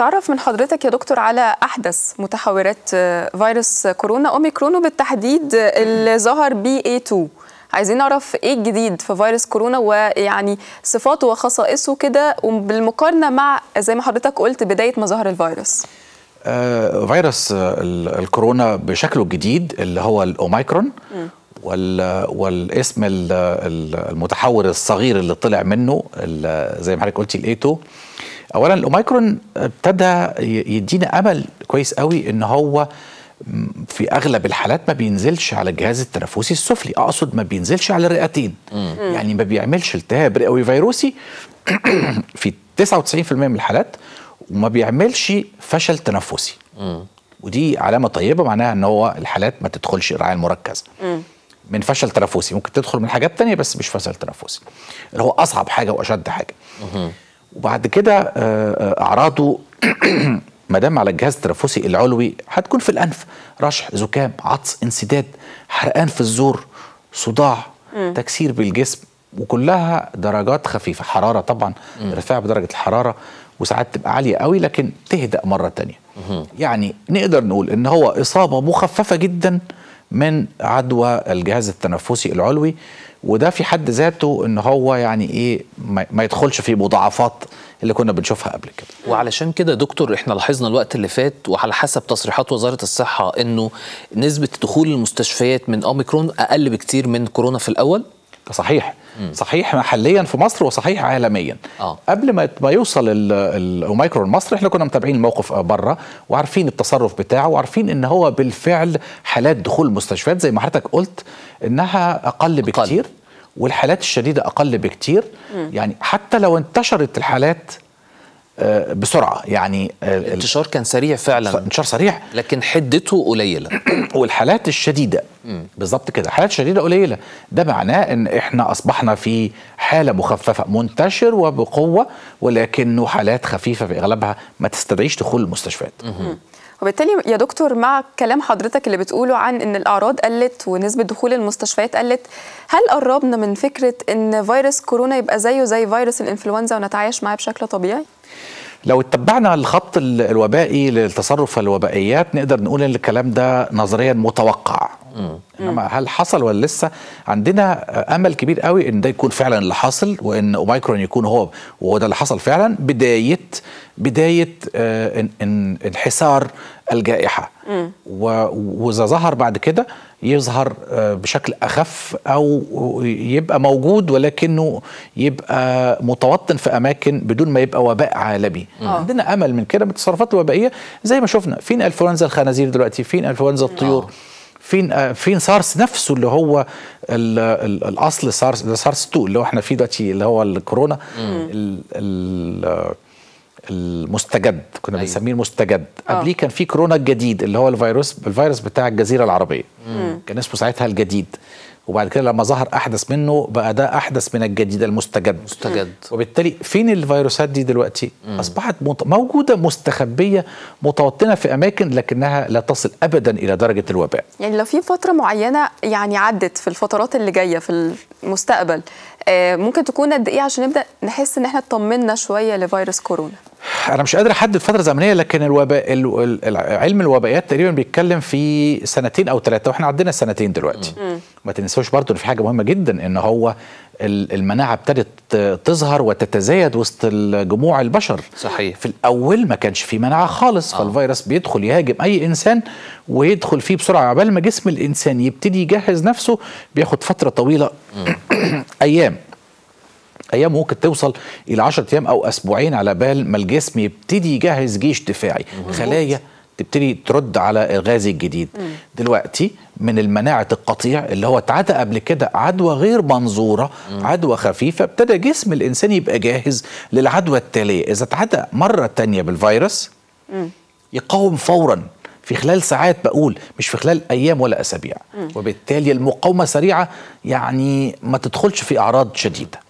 تعرف من حضرتك يا دكتور على أحدث متحورات آه، فيروس كورونا أوميكرون وبالتحديد اللي ظهر بي اي 2 عايزين نعرف ايه الجديد في فيروس كورونا ويعني صفاته وخصائصه كده وبالمقارنه مع زي ما حضرتك قلت بدايه ما ظهر الفيروس آه فيروس الكورونا بشكله الجديد اللي هو الاوميكرون وال والاسم المتحور الصغير اللي طلع منه زي ما حضرتك قلتي الايتو اولا الاوميكرون ابتدى يدينا امل كويس قوي ان هو في اغلب الحالات ما بينزلش على الجهاز التنفسي السفلي اقصد ما بينزلش على الرئتين مم. يعني ما بيعملش التهاب رئوي فيروسي في 99% من الحالات وما بيعملش فشل تنفسي مم. ودي علامه طيبه معناها ان هو الحالات ما تدخلش الرعايه المركزه من فشل تنفسي ممكن تدخل من حاجات تانية بس مش فشل تنفسي اللي هو اصعب حاجه واشد حاجه مم. وبعد كده آه، آه، اعراضه ما دام على الجهاز التنفسي العلوي هتكون في الانف رشح زكام عطس انسداد حرقان في الزور صداع م. تكسير بالجسم وكلها درجات خفيفه حراره طبعا ارتفاع بدرجه الحراره وساعات تبقى عاليه قوي لكن تهدأ مره تانية يعني نقدر نقول ان هو اصابه مخففه جدا من عدوى الجهاز التنفسي العلوي وده في حد ذاته ان هو يعني ايه ما يدخلش في مضاعفات اللي كنا بنشوفها قبل كده وعلشان كده دكتور احنا لاحظنا الوقت اللي فات وعلى حسب تصريحات وزاره الصحه انه نسبه دخول المستشفيات من اوميكرون اقل بكتير من كورونا في الاول صحيح صحيح محليا في مصر وصحيح عالميا آه. قبل ما ما يوصل الاوميكرون مصر احنا كنا متابعين الموقف آه، بره وعارفين التصرف بتاعه وعارفين ان هو بالفعل حالات دخول المستشفيات زي ما حضرتك قلت انها اقل بكتير أقل. والحالات الشديده اقل بكتير م. يعني حتى لو انتشرت الحالات آه، بسرعه يعني آه، الانتشار كان سريع فعلا انتشار سريع لكن حدته قليله والحالات الشديده بالظبط كده حالات شديده قليله ده معناه ان احنا اصبحنا في حاله مخففه منتشر وبقوه ولكنه حالات خفيفه في اغلبها ما تستدعيش دخول المستشفيات وبالتالي يا دكتور مع كلام حضرتك اللي بتقوله عن ان الاعراض قلت ونسبه دخول المستشفيات قلت هل قربنا من فكره ان فيروس كورونا يبقى زيه زي فيروس الانفلونزا ونتعايش معاه بشكل طبيعي لو اتبعنا الخط الوبائي للتصرف الوبائيات نقدر نقول ان الكلام ده نظريا متوقع انما هل حصل ولا لسه عندنا امل كبير قوي ان ده يكون فعلا اللي حاصل وان اوميكرون يكون هو وهو ده اللي حصل فعلا بدايه بدايه آه، انحسار الجائحه واذا ظهر بعد كده يظهر آه، بشكل اخف او يبقى موجود ولكنه يبقى متوطن في اماكن بدون ما يبقى وباء عالمي آه. عندنا امل من كده من التصرفات الوبائيه زي ما شفنا فين انفلونزا الخنازير دلوقتي فين انفلونزا الطيور آه. فين فين سارس نفسه اللي هو الـ الـ الاصل سارس سارس 2 اللي هو احنا فيه دلوقتي اللي هو الكورونا المستجد كنا أيوه. بنسميه المستجد قبليه آه. كان في كورونا الجديد اللي هو الفيروس الفيروس بتاع الجزيره العربيه مم. كان اسمه ساعتها الجديد وبعد كده لما ظهر احدث منه بقى ده احدث من الجديد المستجد مستجد وبالتالي فين الفيروسات دي دلوقتي مم. اصبحت موجوده مستخبيه متوطنه في اماكن لكنها لا تصل ابدا الى درجه الوباء يعني لو في فتره معينه يعني عدت في الفترات اللي جايه في المستقبل آه، ممكن تكون قد ايه عشان نبدا نحس ان احنا اطمنا شويه لفيروس كورونا انا مش قادر احدد فتره زمنيه لكن الوباء علم الوبائيات تقريبا بيتكلم في سنتين او ثلاثه واحنا عدينا سنتين دلوقتي ما تنسوش برضو ان في حاجه مهمه جدا ان هو المناعه ابتدت تظهر وتتزايد وسط جموع البشر صحيح في الاول ما كانش في مناعه خالص آه. فالفيروس بيدخل يهاجم اي انسان ويدخل فيه بسرعه عبال ما جسم الانسان يبتدي يجهز نفسه بياخد فتره طويله ايام ايام ممكن توصل الى 10 ايام او اسبوعين على بال ما الجسم يبتدي يجهز جيش دفاعي خلايا تبتدي ترد على الغاز الجديد مم. دلوقتي من المناعة القطيع اللي هو اتعدى قبل كده عدوى غير منظورة مم. عدوى خفيفة ابتدى جسم الإنسان يبقى جاهز للعدوى التالية إذا اتعدى مرة تانية بالفيروس مم. يقاوم فورا في خلال ساعات بقول مش في خلال أيام ولا أسابيع مم. وبالتالي المقاومة سريعة يعني ما تدخلش في أعراض شديدة